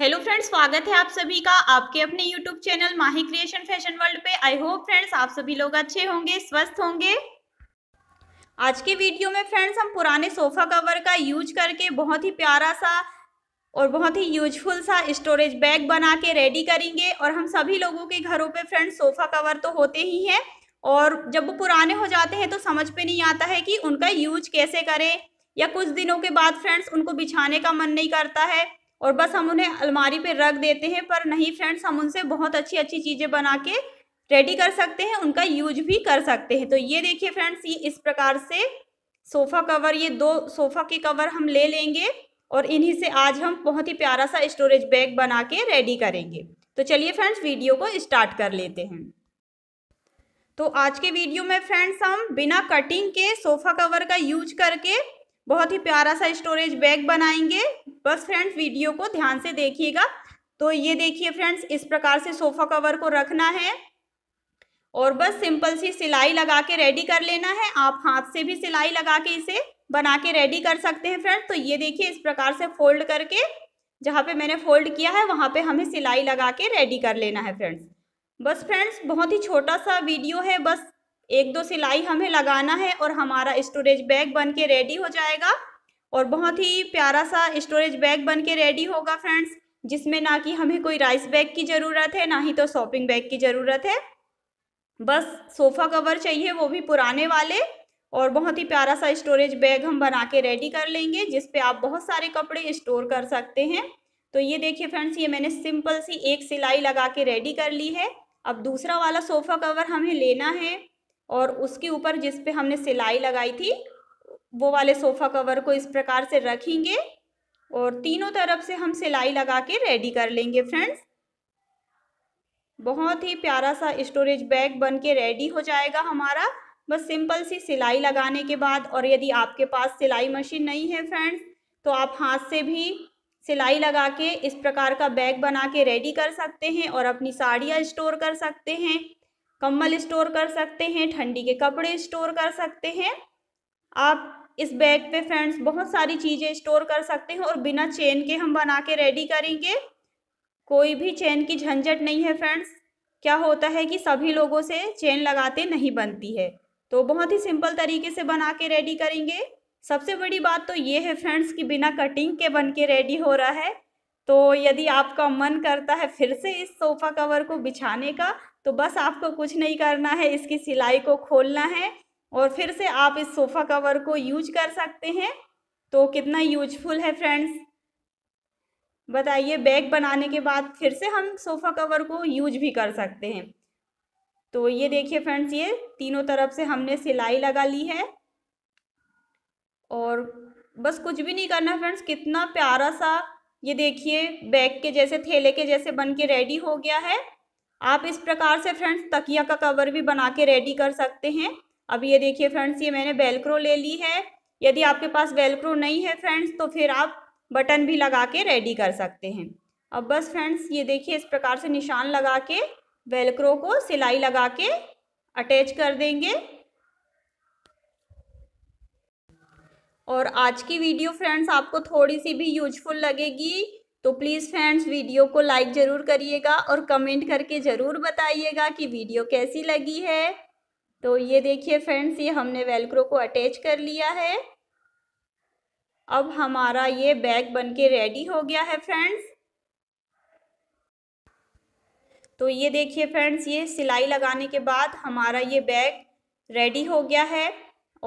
hello friends स्वागत है आप सभी का आपके अपने YouTube channel Mahi creation fashion world पे आई होप फ्रेंड्स आप सभी लोग अच्छे होंगे स्वस्थ होंगे आज के वीडियो में फ्रेंड्स हम पुराने सोफा कवर का यूज करके बहुत ही प्यारा सा और बहुत ही यूजफुल सा स्टोरेज बैग बना के रेडी करेंगे और हम सभी लोगों के घरों पर फ्रेंड्स सोफा कवर तो होते ही हैं और जब वो पुराने हो जाते हैं तो समझ पे नहीं आता है कि उनका यूज कैसे करें या कुछ दिनों के बाद फ्रेंड्स उनको बिछाने का मन नहीं करता है और बस हम उन्हें अलमारी पे रख देते हैं पर नहीं फ्रेंड्स हम उनसे बहुत अच्छी अच्छी चीज़ें बना के रेडी कर सकते हैं उनका यूज भी कर सकते हैं तो ये देखिए फ्रेंड्स ये इस प्रकार से सोफ़ा कवर ये दो सोफ़ा के कवर हम ले लेंगे और इन्हीं से आज हम बहुत ही प्यारा सा स्टोरेज बैग बना के रेडी करेंगे तो चलिए फ्रेंड्स वीडियो को स्टार्ट कर लेते हैं तो आज के वीडियो में फ्रेंड्स हम बिना कटिंग के सोफ़ा कवर का यूज करके बहुत ही प्यारा सा स्टोरेज बैग बनाएंगे बस फ्रेंड्स वीडियो को ध्यान से देखिएगा तो ये देखिए फ्रेंड्स इस प्रकार से सोफ़ा कवर को रखना है और बस सिंपल सी सिलाई लगा के रेडी कर लेना है आप हाथ से भी सिलाई लगा के इसे बना के रेडी कर सकते हैं फ्रेंड्स तो ये देखिए इस प्रकार से फोल्ड करके जहाँ पे मैंने फोल्ड किया है वहाँ पे हमें सिलाई लगा के रेडी कर लेना है फ्रेंड्स बस फ्रेंड्स बहुत ही छोटा सा वीडियो है बस एक दो सिलाई हमें लगाना है और हमारा स्टोरेज बैग बन के रेडी हो जाएगा और बहुत ही प्यारा सा स्टोरेज बैग बन के रेडी होगा फ्रेंड्स जिसमें ना कि हमें कोई राइस बैग की ज़रूरत है ना ही तो शॉपिंग बैग की ज़रूरत है बस सोफ़ा कवर चाहिए वो भी पुराने वाले और बहुत ही प्यारा सा स्टोरेज बैग हम बना के रेडी कर लेंगे जिसपे आप बहुत सारे कपड़े स्टोर कर सकते हैं तो ये देखिए फ्रेंड्स ये मैंने सिंपल सी एक सिलाई लगा के रेडी कर ली है अब दूसरा वाला सोफ़ा कवर हमें लेना है और उसके ऊपर जिस पे हमने सिलाई लगाई थी वो वाले सोफ़ा कवर को इस प्रकार से रखेंगे और तीनों तरफ से हम सिलाई लगा के रेडी कर लेंगे फ्रेंड्स बहुत ही प्यारा सा स्टोरेज बैग बन के रेडी हो जाएगा हमारा बस सिंपल सी सिलाई लगाने के बाद और यदि आपके पास सिलाई मशीन नहीं है फ्रेंड्स तो आप हाथ से भी सिलाई लगा के इस प्रकार का बैग बना के रेडी कर सकते हैं और अपनी साड़ियाँ स्टोर कर सकते हैं कम्बल स्टोर कर सकते हैं ठंडी के कपड़े स्टोर कर सकते हैं आप इस बैग पे फ्रेंड्स बहुत सारी चीज़ें स्टोर कर सकते हैं और बिना चेन के हम बना के रेडी करेंगे कोई भी चेन की झंझट नहीं है फ्रेंड्स क्या होता है कि सभी लोगों से चेन लगाते नहीं बनती है तो बहुत ही सिंपल तरीके से बना के रेडी करेंगे सबसे बड़ी बात तो ये है फ्रेंड्स कि बिना कटिंग के बन के रेडी हो रहा है तो यदि आपका मन करता है फिर से इस सोफ़ा कवर को बिछाने का तो बस आपको कुछ नहीं करना है इसकी सिलाई को खोलना है और फिर से आप इस सोफ़ा कवर को यूज कर सकते हैं तो कितना यूजफुल है फ्रेंड्स बताइए बैग बनाने के बाद फिर से हम सोफ़ा कवर को यूज भी कर सकते हैं तो ये देखिए फ्रेंड्स ये तीनों तरफ से हमने सिलाई लगा ली है और बस कुछ भी नहीं करना फ्रेंड्स कितना प्यारा सा ये देखिए बैग के जैसे थैले के जैसे बन के रेडी हो गया है आप इस प्रकार से फ्रेंड्स तकिया का कवर भी बना के रेडी कर सकते हैं अब ये देखिए फ्रेंड्स ये मैंने वेलक्रो ले ली है यदि आपके पास वेलक्रो नहीं है फ्रेंड्स तो फिर आप बटन भी लगा के रेडी कर सकते हैं अब बस फ्रेंड्स ये देखिए इस प्रकार से निशान लगा के वेलक्रो को सिलाई लगा के अटैच कर देंगे और आज की वीडियो फ्रेंड्स आपको थोड़ी सी भी यूजफुल लगेगी तो प्लीज़ फ्रेंड्स वीडियो को लाइक ज़रूर करिएगा और कमेंट करके ज़रूर बताइएगा कि वीडियो कैसी लगी है तो ये देखिए फ्रेंड्स ये हमने वेलक्रो को अटैच कर लिया है अब हमारा ये बैग बनके रेडी हो गया है फ्रेंड्स तो ये देखिए फ्रेंड्स ये सिलाई लगाने के बाद हमारा ये बैग रेडी हो गया है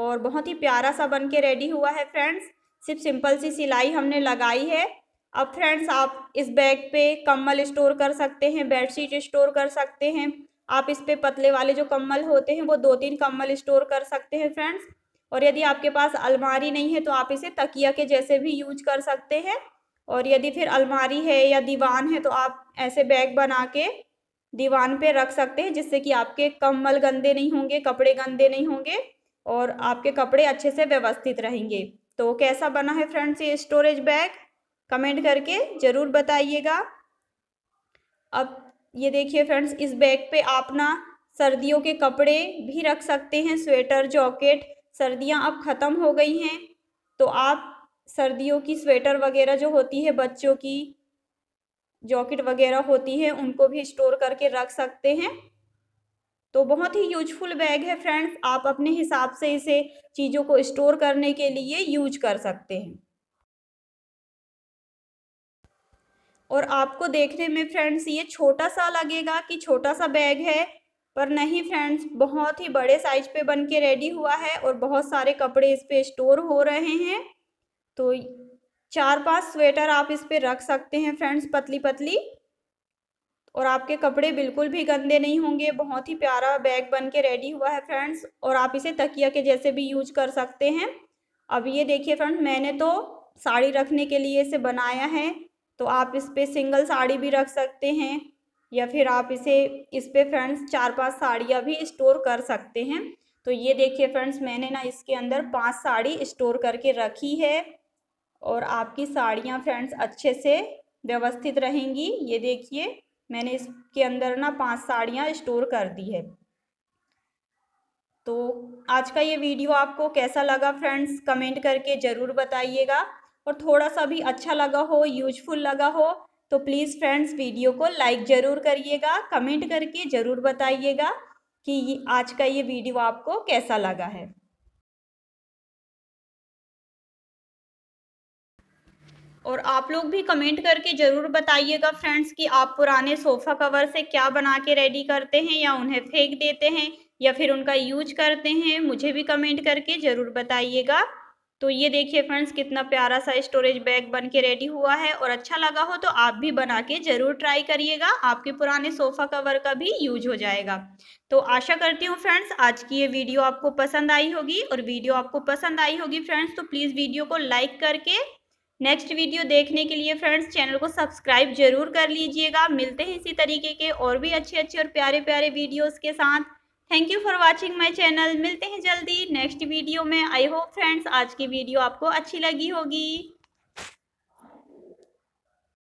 और बहुत ही प्यारा सा बन के रेडी हुआ है फ्रेंड्स सिर्फ सिंपल सी सिलाई हमने लगाई है अब फ्रेंड्स आप इस बैग पे कम्बल स्टोर कर सकते हैं बेडशीट स्टोर कर सकते हैं आप इस पे पतले वाले जो कम्बल होते हैं वो दो तीन कम्बल स्टोर कर सकते हैं फ्रेंड्स और यदि आपके पास अलमारी नहीं है तो आप इसे तकिया के जैसे भी यूज कर सकते हैं और यदि फिर अलमारी है या दीवान है तो आप ऐसे बैग बना के दीवान पे रख सकते हैं जिससे कि आपके कम्बल गंदे नहीं होंगे कपड़े गंदे नहीं होंगे और आपके कपड़े अच्छे से व्यवस्थित रहेंगे तो कैसा बना है फ्रेंड्स ये स्टोरेज बैग कमेंट करके ज़रूर बताइएगा अब ये देखिए फ्रेंड्स इस बैग पे आप ना सर्दियों के कपड़े भी रख सकते हैं स्वेटर जॉकेट सर्दियां अब ख़त्म हो गई हैं तो आप सर्दियों की स्वेटर वगैरह जो होती है बच्चों की जॉकेट वगैरह होती है उनको भी स्टोर करके रख सकते हैं तो बहुत ही यूजफुल बैग है फ्रेंड्स आप अपने हिसाब से इसे चीज़ों को स्टोर करने के लिए यूज कर सकते हैं और आपको देखने में फ्रेंड्स ये छोटा सा लगेगा कि छोटा सा बैग है पर नहीं फ्रेंड्स बहुत ही बड़े साइज पे बन के रेडी हुआ है और बहुत सारे कपड़े इस पर स्टोर हो रहे हैं तो चार पांच स्वेटर आप इस पर रख सकते हैं फ्रेंड्स पतली पतली और आपके कपड़े बिल्कुल भी गंदे नहीं होंगे बहुत ही प्यारा बैग बन के रेडी हुआ है फ्रेंड्स और आप इसे तकिया के जैसे भी यूज कर सकते हैं अब ये देखिए फ्रेंड्स मैंने तो साड़ी रखने के लिए इसे बनाया है तो आप इस पर सिंगल साड़ी भी रख सकते हैं या फिर आप इसे इस पर फ्रेंड्स चार पांच साड़ियाँ भी स्टोर कर सकते हैं तो ये देखिए फ्रेंड्स मैंने ना इसके अंदर पांच साड़ी स्टोर करके रखी है और आपकी साड़ियाँ फ्रेंड्स अच्छे से व्यवस्थित रहेंगी ये देखिए मैंने इसके अंदर ना पांच साड़ियाँ स्टोर कर दी है तो आज का ये वीडियो आपको कैसा लगा फ्रेंड्स कमेंट करके ज़रूर बताइएगा और थोड़ा सा भी अच्छा लगा हो यूजफुल लगा हो तो प्लीज़ फ्रेंड्स वीडियो को लाइक ज़रूर करिएगा कमेंट करके ज़रूर बताइएगा कि आज का ये वीडियो आपको कैसा लगा है और आप लोग भी कमेंट करके ज़रूर बताइएगा फ्रेंड्स कि आप पुराने सोफ़ा कवर से क्या बना के रेडी करते हैं या उन्हें फेंक देते हैं या फिर उनका यूज करते हैं मुझे भी कमेंट करके ज़रूर बताइएगा तो ये देखिए फ्रेंड्स कितना प्यारा सा स्टोरेज बैग बन के रेडी हुआ है और अच्छा लगा हो तो आप भी बना के ज़रूर ट्राई करिएगा आपके पुराने सोफ़ा कवर का भी यूज हो जाएगा तो आशा करती हूँ फ्रेंड्स आज की ये वीडियो आपको पसंद आई होगी और वीडियो आपको पसंद आई होगी फ्रेंड्स तो प्लीज़ वीडियो को लाइक करके नेक्स्ट वीडियो देखने के लिए फ्रेंड्स चैनल को सब्सक्राइब जरूर कर लीजिएगा मिलते हैं इसी तरीके के और भी अच्छे अच्छे और प्यारे प्यारे वीडियोज़ के साथ thank you for watching my channel मिलते हैं जल्दी नेक्स्ट वीडियो में आई होप फ्रेंड्स आज की वीडियो आपको अच्छी लगी होगी